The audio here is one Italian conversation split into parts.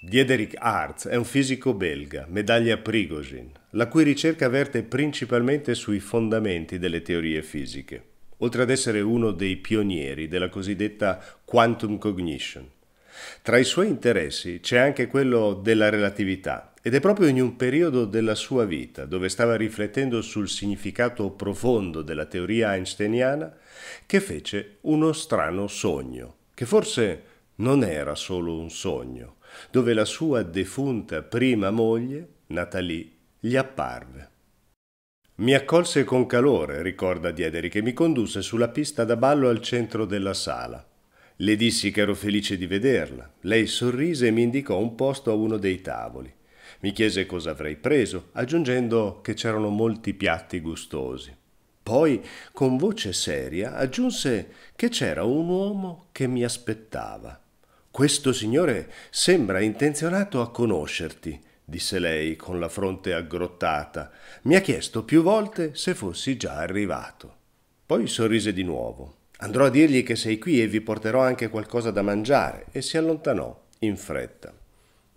Diederik Arz è un fisico belga, medaglia Prigogine, la cui ricerca verte principalmente sui fondamenti delle teorie fisiche, oltre ad essere uno dei pionieri della cosiddetta quantum cognition. Tra i suoi interessi c'è anche quello della relatività ed è proprio in un periodo della sua vita dove stava riflettendo sul significato profondo della teoria einsteiniana che fece uno strano sogno, che forse non era solo un sogno dove la sua defunta prima moglie, Natalie, gli apparve. Mi accolse con calore, ricorda Diederic, e mi condusse sulla pista da ballo al centro della sala. Le dissi che ero felice di vederla. Lei sorrise e mi indicò un posto a uno dei tavoli. Mi chiese cosa avrei preso, aggiungendo che c'erano molti piatti gustosi. Poi, con voce seria, aggiunse che c'era un uomo che mi aspettava. Questo signore sembra intenzionato a conoscerti, disse lei con la fronte aggrottata. Mi ha chiesto più volte se fossi già arrivato. Poi sorrise di nuovo. Andrò a dirgli che sei qui e vi porterò anche qualcosa da mangiare, e si allontanò in fretta.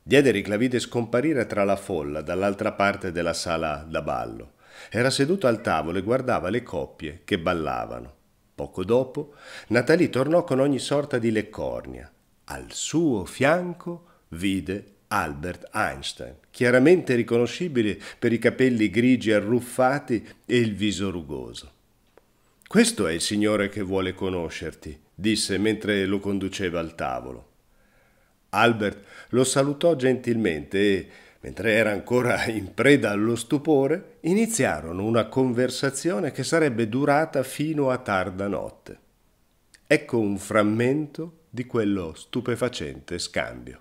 Diederik la vide scomparire tra la folla dall'altra parte della sala da ballo. Era seduto al tavolo e guardava le coppie che ballavano. Poco dopo, Natalie tornò con ogni sorta di leccornia. Al suo fianco vide Albert Einstein, chiaramente riconoscibile per i capelli grigi arruffati e il viso rugoso. Questo è il Signore che vuole conoscerti, disse mentre lo conduceva al tavolo. Albert lo salutò gentilmente e, mentre era ancora in preda allo stupore, iniziarono una conversazione che sarebbe durata fino a tarda notte. Ecco un frammento di quello stupefacente scambio.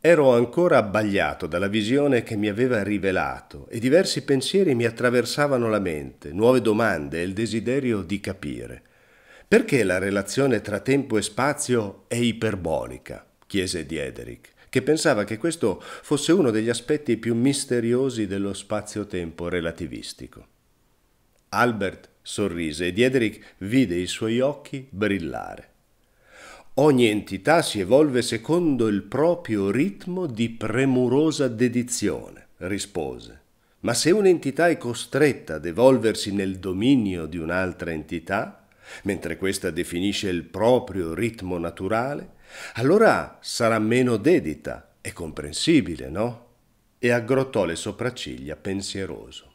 Ero ancora abbagliato dalla visione che mi aveva rivelato e diversi pensieri mi attraversavano la mente, nuove domande e il desiderio di capire. Perché la relazione tra tempo e spazio è iperbolica? chiese Diederic, che pensava che questo fosse uno degli aspetti più misteriosi dello spazio-tempo relativistico. Albert sorrise e Diederic vide i suoi occhi brillare. Ogni entità si evolve secondo il proprio ritmo di premurosa dedizione, rispose. Ma se un'entità è costretta ad evolversi nel dominio di un'altra entità, mentre questa definisce il proprio ritmo naturale, allora sarà meno dedita, è comprensibile, no? E aggrottò le sopracciglia pensieroso.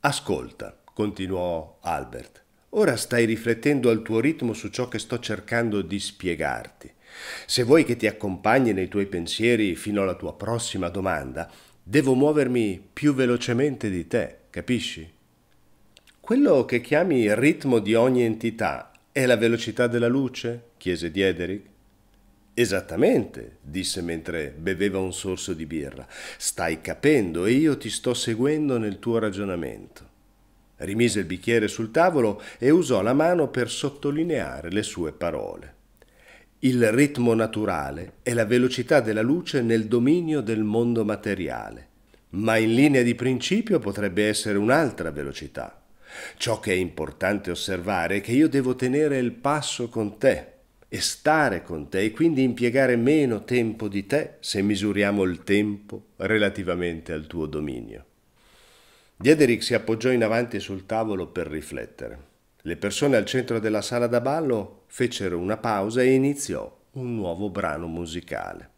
Ascolta, continuò Albert. Ora stai riflettendo al tuo ritmo su ciò che sto cercando di spiegarti. Se vuoi che ti accompagni nei tuoi pensieri fino alla tua prossima domanda, devo muovermi più velocemente di te, capisci? Quello che chiami ritmo di ogni entità è la velocità della luce? chiese Diederik. Esattamente, disse mentre beveva un sorso di birra. Stai capendo e io ti sto seguendo nel tuo ragionamento. Rimise il bicchiere sul tavolo e usò la mano per sottolineare le sue parole. Il ritmo naturale è la velocità della luce nel dominio del mondo materiale, ma in linea di principio potrebbe essere un'altra velocità. Ciò che è importante osservare è che io devo tenere il passo con te e stare con te e quindi impiegare meno tempo di te se misuriamo il tempo relativamente al tuo dominio. Diederik si appoggiò in avanti sul tavolo per riflettere. Le persone al centro della sala da ballo fecero una pausa e iniziò un nuovo brano musicale.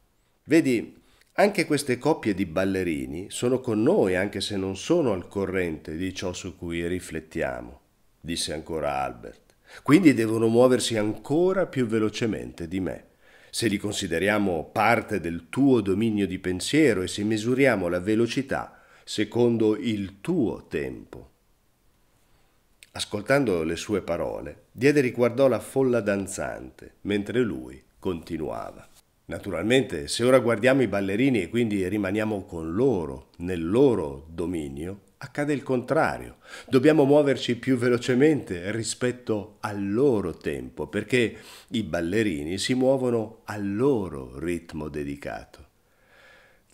Vedi, anche queste coppie di ballerini sono con noi anche se non sono al corrente di ciò su cui riflettiamo, disse ancora Albert. Quindi devono muoversi ancora più velocemente di me. Se li consideriamo parte del tuo dominio di pensiero e se misuriamo la velocità secondo il tuo tempo. Ascoltando le sue parole, diede riguardò la folla danzante, mentre lui continuava. Naturalmente, se ora guardiamo i ballerini e quindi rimaniamo con loro, nel loro dominio, accade il contrario. Dobbiamo muoverci più velocemente rispetto al loro tempo, perché i ballerini si muovono al loro ritmo dedicato.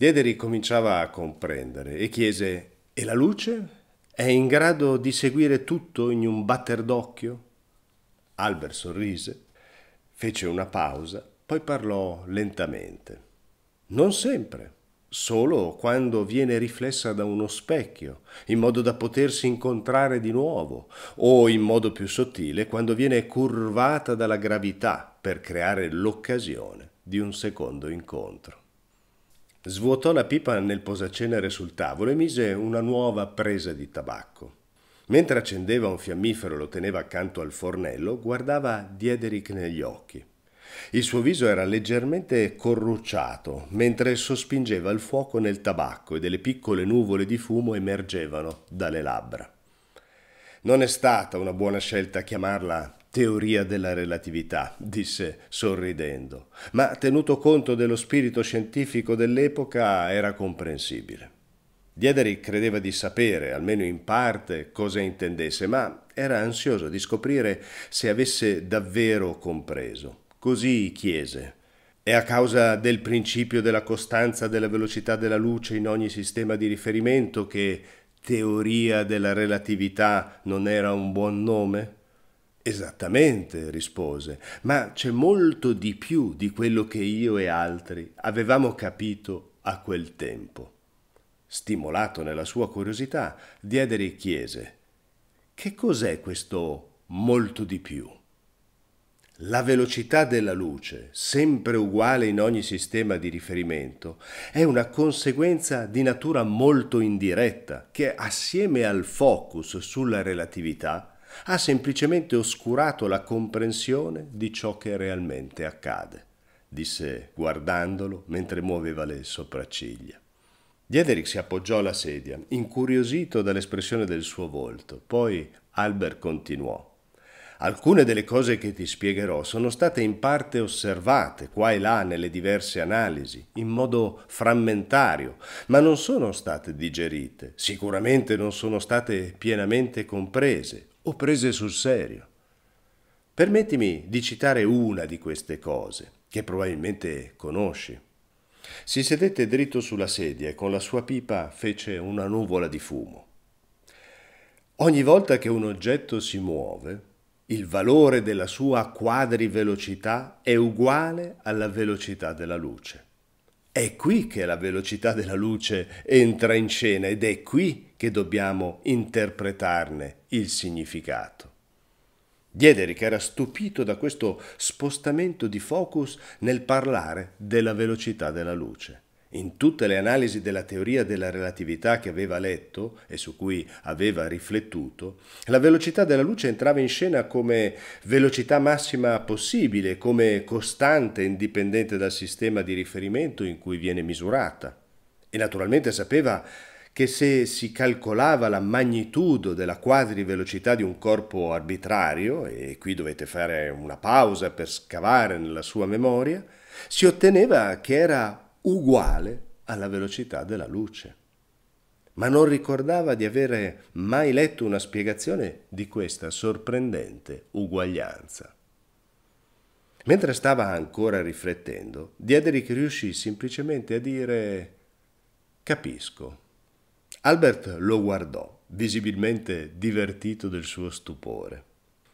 Dederi cominciava a comprendere e chiese: E la luce? È in grado di seguire tutto in un batter d'occhio? Albert sorrise, fece una pausa, poi parlò lentamente. Non sempre, solo quando viene riflessa da uno specchio, in modo da potersi incontrare di nuovo, o in modo più sottile quando viene curvata dalla gravità per creare l'occasione di un secondo incontro. Svuotò la pipa nel posacenere sul tavolo e mise una nuova presa di tabacco. Mentre accendeva un fiammifero e lo teneva accanto al fornello, guardava Diederic negli occhi. Il suo viso era leggermente corrucciato, mentre sospingeva il fuoco nel tabacco e delle piccole nuvole di fumo emergevano dalle labbra. Non è stata una buona scelta chiamarla teoria della relatività, disse sorridendo, ma tenuto conto dello spirito scientifico dell'epoca era comprensibile. Diederick credeva di sapere, almeno in parte, cosa intendesse, ma era ansioso di scoprire se avesse davvero compreso. Così chiese. È a causa del principio della costanza della velocità della luce in ogni sistema di riferimento che teoria della relatività non era un buon nome? Esattamente, rispose, ma c'è molto di più di quello che io e altri avevamo capito a quel tempo. Stimolato nella sua curiosità, Diederi chiese, che cos'è questo molto di più? La velocità della luce, sempre uguale in ogni sistema di riferimento, è una conseguenza di natura molto indiretta che assieme al focus sulla relatività ha semplicemente oscurato la comprensione di ciò che realmente accade, disse guardandolo mentre muoveva le sopracciglia. Diederick si appoggiò alla sedia, incuriosito dall'espressione del suo volto. Poi Albert continuò. Alcune delle cose che ti spiegherò sono state in parte osservate qua e là nelle diverse analisi, in modo frammentario, ma non sono state digerite, sicuramente non sono state pienamente comprese o prese sul serio. Permettimi di citare una di queste cose, che probabilmente conosci. Si sedette dritto sulla sedia e con la sua pipa fece una nuvola di fumo. Ogni volta che un oggetto si muove, il valore della sua quadrivelocità è uguale alla velocità della luce. È qui che la velocità della luce entra in scena ed è qui che dobbiamo interpretarne il significato. Diederick era stupito da questo spostamento di focus nel parlare della velocità della luce in tutte le analisi della teoria della relatività che aveva letto e su cui aveva riflettuto, la velocità della luce entrava in scena come velocità massima possibile, come costante indipendente dal sistema di riferimento in cui viene misurata. E naturalmente sapeva che se si calcolava la magnitudo della velocità di un corpo arbitrario, e qui dovete fare una pausa per scavare nella sua memoria, si otteneva che era uguale alla velocità della luce. Ma non ricordava di avere mai letto una spiegazione di questa sorprendente uguaglianza. Mentre stava ancora riflettendo, Diederick riuscì semplicemente a dire Capisco. Albert lo guardò, visibilmente divertito del suo stupore.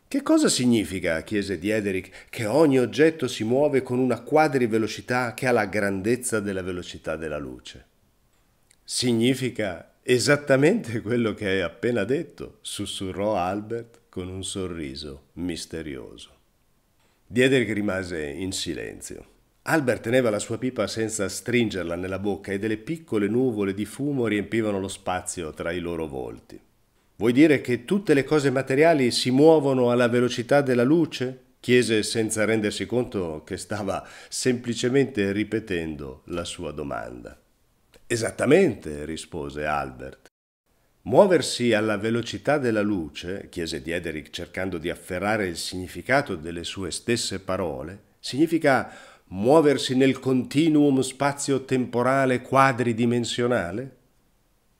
Che cosa significa, chiese Diederick, che ogni oggetto si muove con una quadrivelocità che ha la grandezza della velocità della luce? Significa esattamente quello che hai appena detto, sussurrò Albert con un sorriso misterioso. Diederick rimase in silenzio. Albert teneva la sua pipa senza stringerla nella bocca e delle piccole nuvole di fumo riempivano lo spazio tra i loro volti. Vuoi dire che tutte le cose materiali si muovono alla velocità della luce? chiese senza rendersi conto che stava semplicemente ripetendo la sua domanda. Esattamente, rispose Albert. Muoversi alla velocità della luce, chiese Diederick cercando di afferrare il significato delle sue stesse parole, significa muoversi nel continuum spazio-temporale quadridimensionale?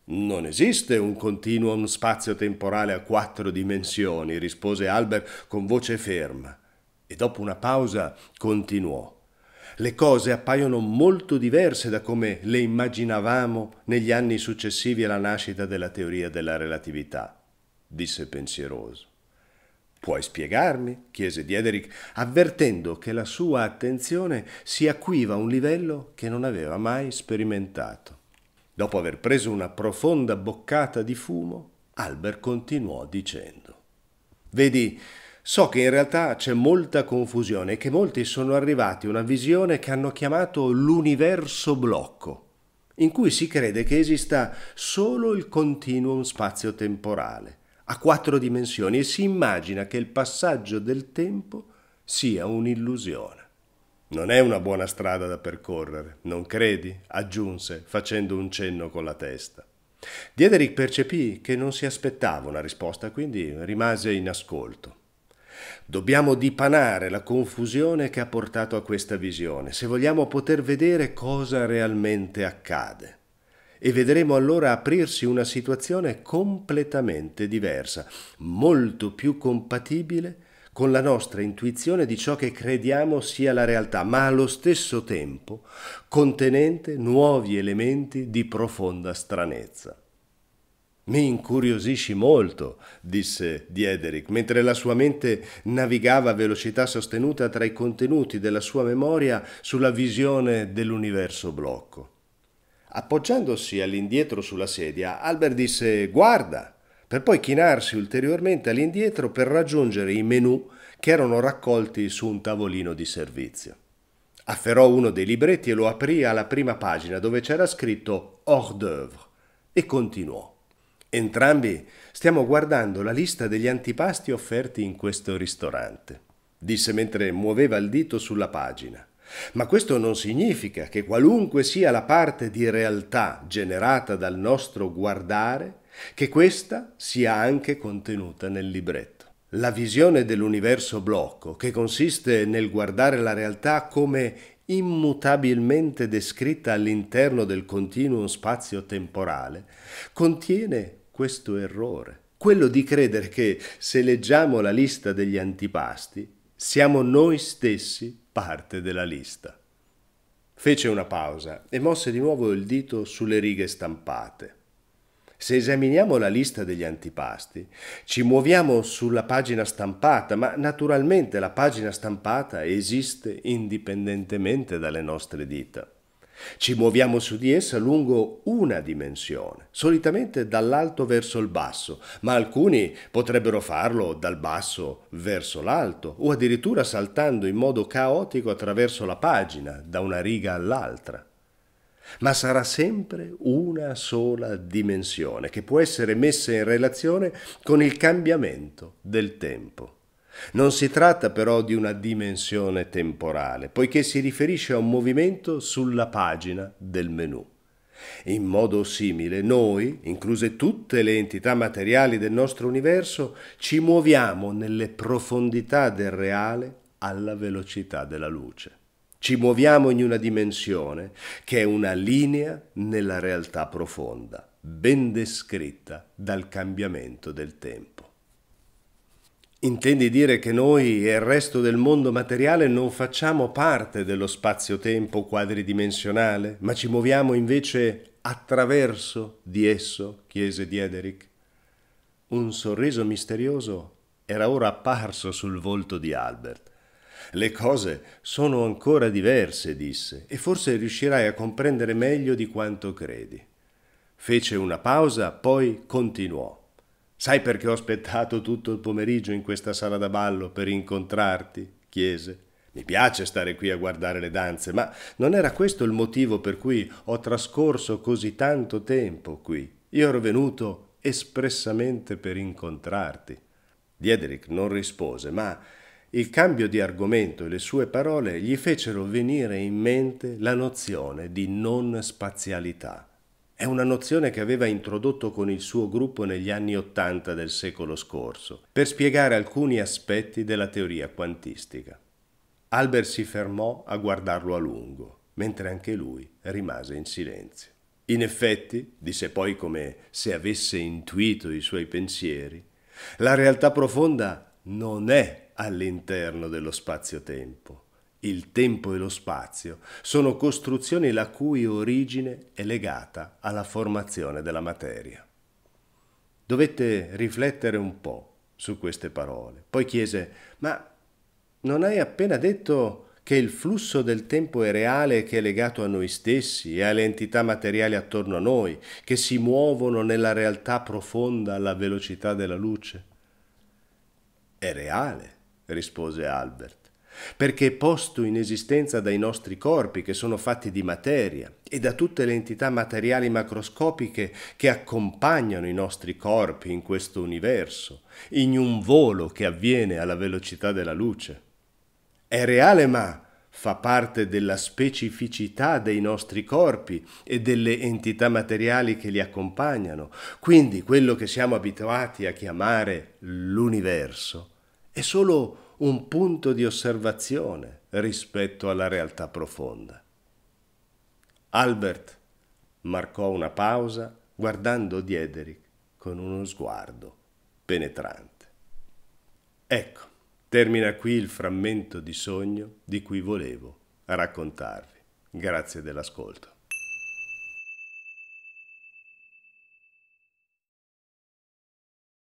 Non esiste un continuum spazio-temporale a quattro dimensioni, rispose Albert con voce ferma. E dopo una pausa continuò. Le cose appaiono molto diverse da come le immaginavamo negli anni successivi alla nascita della teoria della relatività, disse pensieroso. Puoi spiegarmi? chiese Diederick, avvertendo che la sua attenzione si acuiva a un livello che non aveva mai sperimentato. Dopo aver preso una profonda boccata di fumo, Albert continuò dicendo Vedi, so che in realtà c'è molta confusione e che molti sono arrivati a una visione che hanno chiamato l'universo blocco, in cui si crede che esista solo il continuum spazio-temporale, a quattro dimensioni, e si immagina che il passaggio del tempo sia un'illusione. Non è una buona strada da percorrere, non credi? aggiunse, facendo un cenno con la testa. Diederic percepì che non si aspettava una risposta, quindi rimase in ascolto. Dobbiamo dipanare la confusione che ha portato a questa visione, se vogliamo poter vedere cosa realmente accade. E vedremo allora aprirsi una situazione completamente diversa, molto più compatibile con con la nostra intuizione di ciò che crediamo sia la realtà, ma allo stesso tempo contenente nuovi elementi di profonda stranezza. Mi incuriosisci molto, disse Diederic, mentre la sua mente navigava a velocità sostenuta tra i contenuti della sua memoria sulla visione dell'universo blocco. Appoggiandosi all'indietro sulla sedia, Albert disse Guarda! per poi chinarsi ulteriormente all'indietro per raggiungere i menù che erano raccolti su un tavolino di servizio. Afferrò uno dei libretti e lo aprì alla prima pagina dove c'era scritto hors d'œuvre e continuò. Entrambi stiamo guardando la lista degli antipasti offerti in questo ristorante, disse mentre muoveva il dito sulla pagina. Ma questo non significa che qualunque sia la parte di realtà generata dal nostro guardare, che questa sia anche contenuta nel libretto. La visione dell'universo blocco, che consiste nel guardare la realtà come immutabilmente descritta all'interno del continuo spazio-temporale, contiene questo errore, quello di credere che se leggiamo la lista degli antipasti, siamo noi stessi parte della lista. Fece una pausa e mosse di nuovo il dito sulle righe stampate. Se esaminiamo la lista degli antipasti, ci muoviamo sulla pagina stampata, ma naturalmente la pagina stampata esiste indipendentemente dalle nostre dita. Ci muoviamo su di essa lungo una dimensione, solitamente dall'alto verso il basso, ma alcuni potrebbero farlo dal basso verso l'alto o addirittura saltando in modo caotico attraverso la pagina, da una riga all'altra ma sarà sempre una sola dimensione che può essere messa in relazione con il cambiamento del tempo. Non si tratta però di una dimensione temporale, poiché si riferisce a un movimento sulla pagina del menu. In modo simile, noi, incluse tutte le entità materiali del nostro universo, ci muoviamo nelle profondità del reale alla velocità della luce. Ci muoviamo in una dimensione che è una linea nella realtà profonda, ben descritta dal cambiamento del tempo. Intendi dire che noi e il resto del mondo materiale non facciamo parte dello spazio-tempo quadridimensionale, ma ci muoviamo invece attraverso di esso? chiese Diederick. Un sorriso misterioso era ora apparso sul volto di Albert le cose sono ancora diverse, disse, e forse riuscirai a comprendere meglio di quanto credi. Fece una pausa, poi continuò. Sai perché ho aspettato tutto il pomeriggio in questa sala da ballo per incontrarti? chiese. Mi piace stare qui a guardare le danze, ma non era questo il motivo per cui ho trascorso così tanto tempo qui. Io ero venuto espressamente per incontrarti. Diedrich non rispose, ma il cambio di argomento e le sue parole gli fecero venire in mente la nozione di non spazialità. È una nozione che aveva introdotto con il suo gruppo negli anni Ottanta del secolo scorso, per spiegare alcuni aspetti della teoria quantistica. Albert si fermò a guardarlo a lungo, mentre anche lui rimase in silenzio. In effetti, disse poi come se avesse intuito i suoi pensieri, la realtà profonda non è all'interno dello spazio-tempo. Il tempo e lo spazio sono costruzioni la cui origine è legata alla formazione della materia. Dovette riflettere un po' su queste parole. Poi chiese, ma non hai appena detto che il flusso del tempo è reale e che è legato a noi stessi e alle entità materiali attorno a noi, che si muovono nella realtà profonda alla velocità della luce? È reale, rispose Albert perché è posto in esistenza dai nostri corpi che sono fatti di materia e da tutte le entità materiali macroscopiche che accompagnano i nostri corpi in questo universo, in un volo che avviene alla velocità della luce. È reale ma fa parte della specificità dei nostri corpi e delle entità materiali che li accompagnano, quindi quello che siamo abituati a chiamare l'universo è solo un punto di osservazione rispetto alla realtà profonda. Albert marcò una pausa guardando Diederic con uno sguardo penetrante. Ecco, termina qui il frammento di sogno di cui volevo raccontarvi. Grazie dell'ascolto.